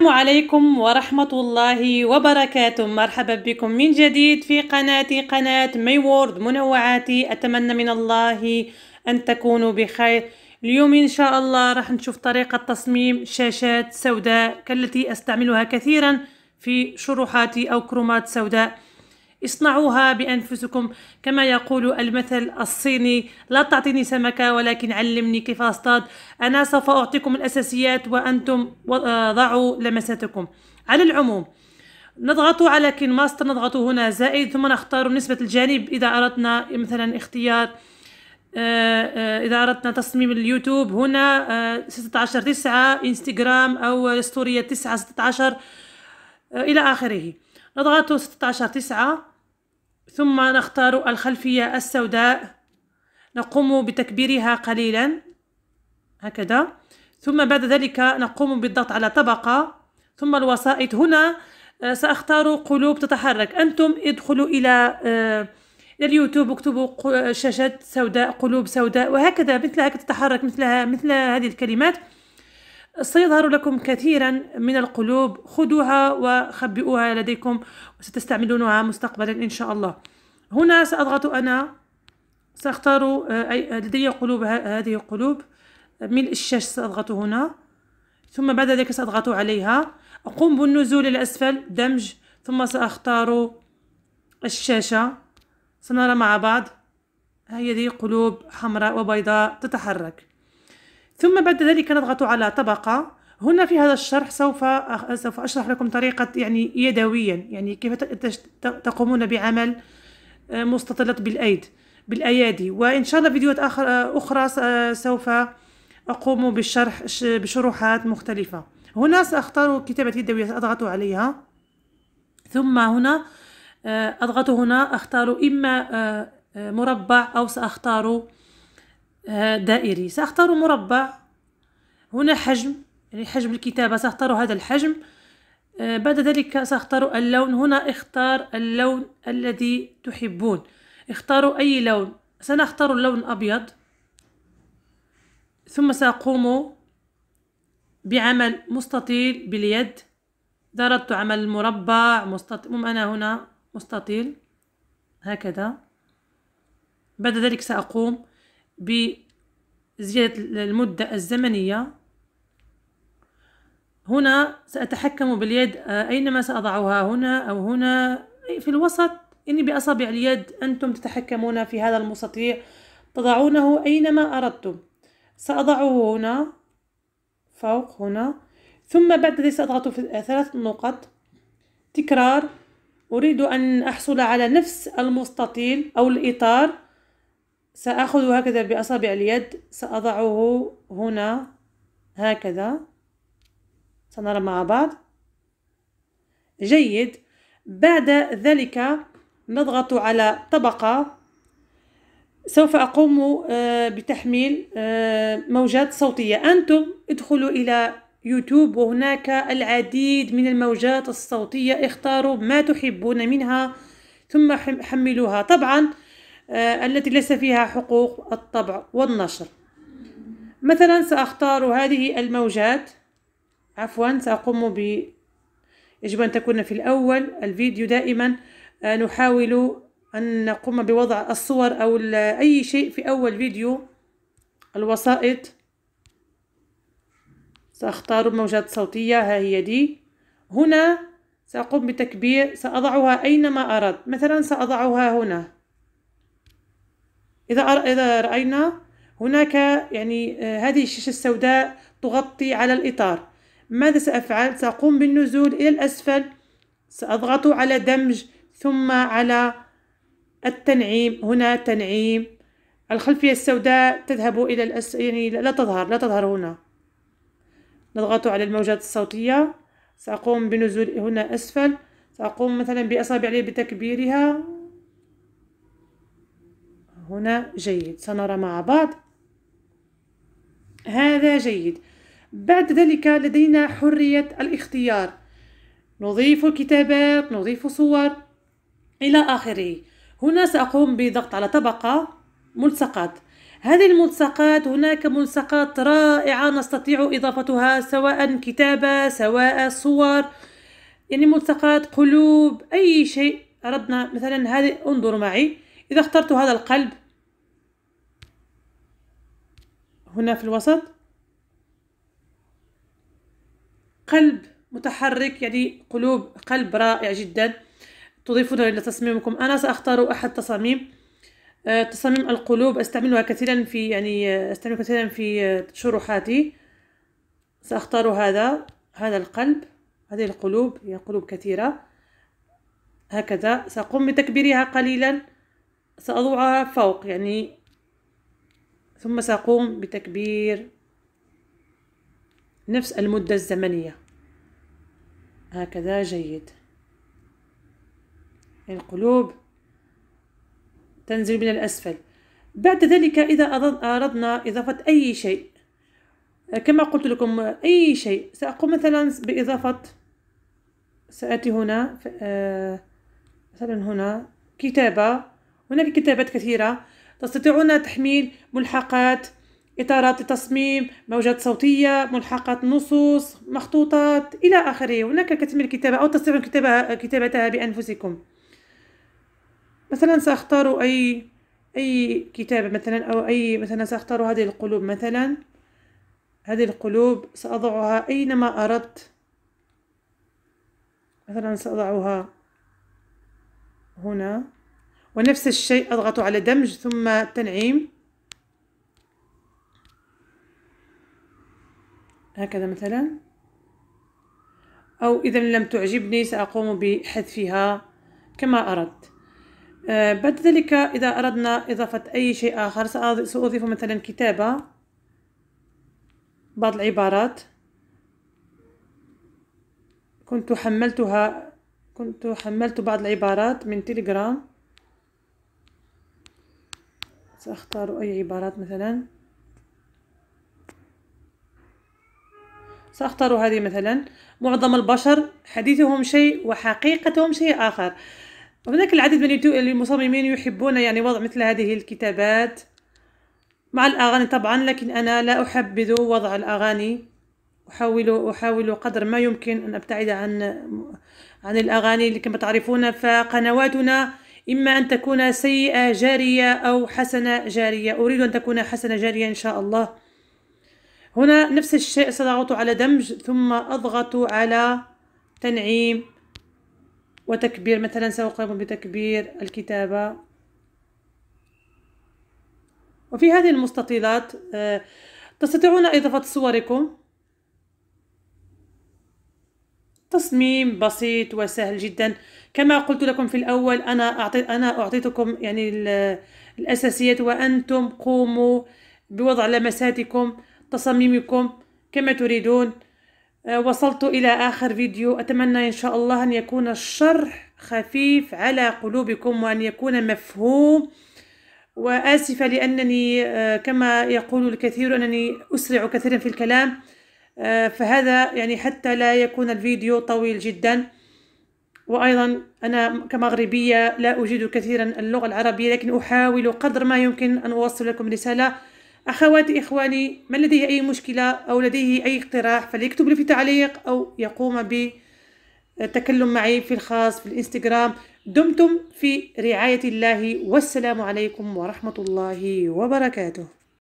السلام عليكم ورحمة الله وبركاته مرحبا بكم من جديد في قناتي قناة مي وورد منوعاتي أتمنى من الله أن تكونوا بخير اليوم إن شاء الله راح نشوف طريقة تصميم شاشات سوداء كالتي أستعملها كثيرا في شروحاتي أو كرومات سوداء اصنعوها بأنفسكم كما يقول المثل الصيني لا تعطيني سمكة ولكن علمني كيف أصطاد أنا سوف أعطيكم الأساسيات وأنتم ضعوا لمساتكم على العموم نضغط على كين ماستر نضغط هنا زائد ثم نختار نسبة الجانب إذا أردنا مثلا اختيار آه، آه، إذا أردنا تصميم اليوتيوب هنا 16 آه، 9 إنستغرام أو ستورية 9 16 إلى آخره نضغط 16 9 ثم نختار الخلفية السوداء نقوم بتكبيرها قليلا هكذا ثم بعد ذلك نقوم بالضغط على طبقة ثم الوسائط هنا آه، سأختار قلوب تتحرك أنتم ادخلوا إلى آه، اليوتيوب اكتبوا آه، شاشات سوداء قلوب سوداء وهكذا مثلها تتحرك مثلها مثل هذه الكلمات سيظهر لكم كثيرا من القلوب خذوها وخبئوها لديكم وستستعملونها مستقبلا إن شاء الله هنا سأضغط أنا سأختار آه، آه، لدي قلوب هذه القلوب ملء الشاش سأضغط هنا ثم بعد ذلك سأضغط عليها أقوم بالنزول إلى أسفل دمج ثم سأختار الشاشة سنرى مع بعض هذه قلوب حمراء وبيضاء تتحرك ثم بعد ذلك نضغط على طبقة هنا في هذا الشرح سوف سوف أشرح لكم طريقة يعني يدويا يعني كيف تقومون بعمل آه، مستطلات بالأيد بالأيادي وإن شاء الله فيديوهات آخر آه، أخرى آه، سوف أقوم بالشرح بشروحات مختلفة هنا سأختار كتابة يدوية سأضغط عليها ثم هنا أضغط هنا أختار إما مربع أو سأختار دائري سأختار مربع هنا حجم يعني حجم الكتابة سأختار هذا الحجم آه، بعد ذلك سأختار اللون هنا اختار اللون الذي تحبون اختاروا أي لون سنختار اللون الأبيض ثم سأقوم بعمل مستطيل باليد ضربت عمل مربع مستطيل أنا هنا مستطيل هكذا بعد ذلك سأقوم بزيادة المدة الزمنية هنا سأتحكم باليد آه، أينما سأضعها هنا أو هنا في الوسط إني بأصابع اليد أنتم تتحكمون في هذا المستطيع تضعونه أينما أردتم سأضعه هنا فوق هنا ثم بعد ذلك سأضغط في ثلاث نقط تكرار أريد أن أحصل على نفس المستطيل أو الإطار سأخذ هكذا بأصابع اليد سأضعه هنا هكذا سنرى مع بعض جيد بعد ذلك نضغط على طبقة سوف أقوم آه، بتحميل آه، موجات صوتية أنتم ادخلوا إلى يوتيوب وهناك العديد من الموجات الصوتية اختاروا ما تحبون منها ثم حملوها طبعا آه، التي ليس فيها حقوق الطبع والنشر مثلا سأختار هذه الموجات عفوا سأقوم ب يجب أن تكون في الأول الفيديو دائما آه، نحاول أن نقوم بوضع الصور أو أي شيء في أول فيديو الوسائط سأختار موجات صوتية ها هي دي هنا سأقوم بتكبير سأضعها أينما أرد مثلا سأضعها هنا إذا إذا رأينا هناك يعني آه، هذه الشاشة السوداء تغطي على الإطار ماذا سأفعل؟ سأقوم بالنزول إلى الأسفل سأضغط على دمج ثم على التنعيم هنا تنعيم الخلفية السوداء تذهب إلى الأس... يعني لا تظهر لا تظهر هنا نضغط على الموجات الصوتية سأقوم بنزول هنا أسفل سأقوم مثلا بأصابعي بتكبيرها هنا جيد سنرى مع بعض هذا جيد بعد ذلك لدينا حرية الاختيار نضيف كتابات نضيف صور إلى آخره هنا سأقوم بضغط على طبقة ملصقات هذه الملصقات هناك ملصقات رائعة نستطيع إضافتها سواء كتابة سواء صور يعني ملصقات قلوب أي شيء أردنا مثلا هذه انظروا معي إذا اخترت هذا القلب هنا في الوسط قلب متحرك يعني قلوب قلب رائع جدا تضيفونه إلى تصميمكم أنا سأختار أحد تصاميم آه، تصاميم القلوب أستعملها كثيرا في يعني آه، أستعمل كثيرا في شروحاتي سأختار هذا هذا القلب هذه القلوب هي قلوب كثيرة هكذا سأقوم بتكبيرها قليلا سأضعها فوق يعني ثم سأقوم بتكبير نفس المدة الزمنية هكذا جيد القلوب تنزل من الأسفل بعد ذلك إذا أردنا إضافة أي شيء كما قلت لكم أي شيء سأقوم مثلا بإضافة سأتي هنا آه، مثلا هنا كتابة هناك كتابات كثيرة تستطيعون تحميل ملحقات إطارات لتصميم موجات صوتية ملحقات نصوص مخطوطات إلى آخره هناك كثير من الكتابة أو تستطيعون كتابة كتابتها بأنفسكم مثلا سأختار أي أي كتابة مثلا أو أي مثلا سأختار هذه القلوب مثلا هذه القلوب سأضعها أينما أردت مثلا سأضعها هنا ونفس الشيء أضغط على دمج ثم تنعيم هكذا مثلا أو إذا لم تعجبني سأقوم بحذفها كما أردت آه بعد ذلك إذا أردنا إضافة أي شيء آخر سأضيف مثلا كتابة بعض العبارات كنت حملتها كنت حملت بعض العبارات من تليجرام سأختار أي عبارات مثلا سأختار هذه مثلا معظم البشر حديثهم شيء وحقيقتهم شيء آخر هناك العديد من المصممين يحبون يعني وضع مثل هذه الكتابات مع الأغاني طبعا لكن أنا لا أحبذ وضع الأغاني أحاول أحاول قدر ما يمكن أن أبتعد عن عن الأغاني اللي كما تعرفون فقنواتنا إما أن تكون سيئة جارية أو حسنة جارية أريد أن تكون حسنة جارية إن شاء الله هنا نفس الشيء سأضغط على دمج ثم أضغط على تنعيم وتكبير مثلا سأقوم بتكبير الكتابة وفي هذه المستطيلات آه، تستطيعون إضافة صوركم تصميم بسيط وسهل جداً كما قلت لكم في الأول أنا أعطي أنا أعطيتكم يعني الأساسيات وأنتم قوموا بوضع لمساتكم تصاميمكم كما تريدون آه، وصلت إلى آخر فيديو أتمنى إن شاء الله أن يكون الشرح خفيف على قلوبكم وأن يكون مفهوم وآسفة لأنني آه، كما يقول الكثير أنني أسرع كثيرا في الكلام آه، فهذا يعني حتى لا يكون الفيديو طويل جدا وأيضا أنا كمغربية لا أجيد كثيرا اللغة العربية لكن أحاول قدر ما يمكن أن أوصل لكم رسالة أخواتي إخواني من لديه أي مشكلة أو لديه أي اقتراح فليكتب لي في تعليق أو يقوم بتكلم معي في الخاص في الإنستغرام دمتم في رعاية الله والسلام عليكم ورحمة الله وبركاته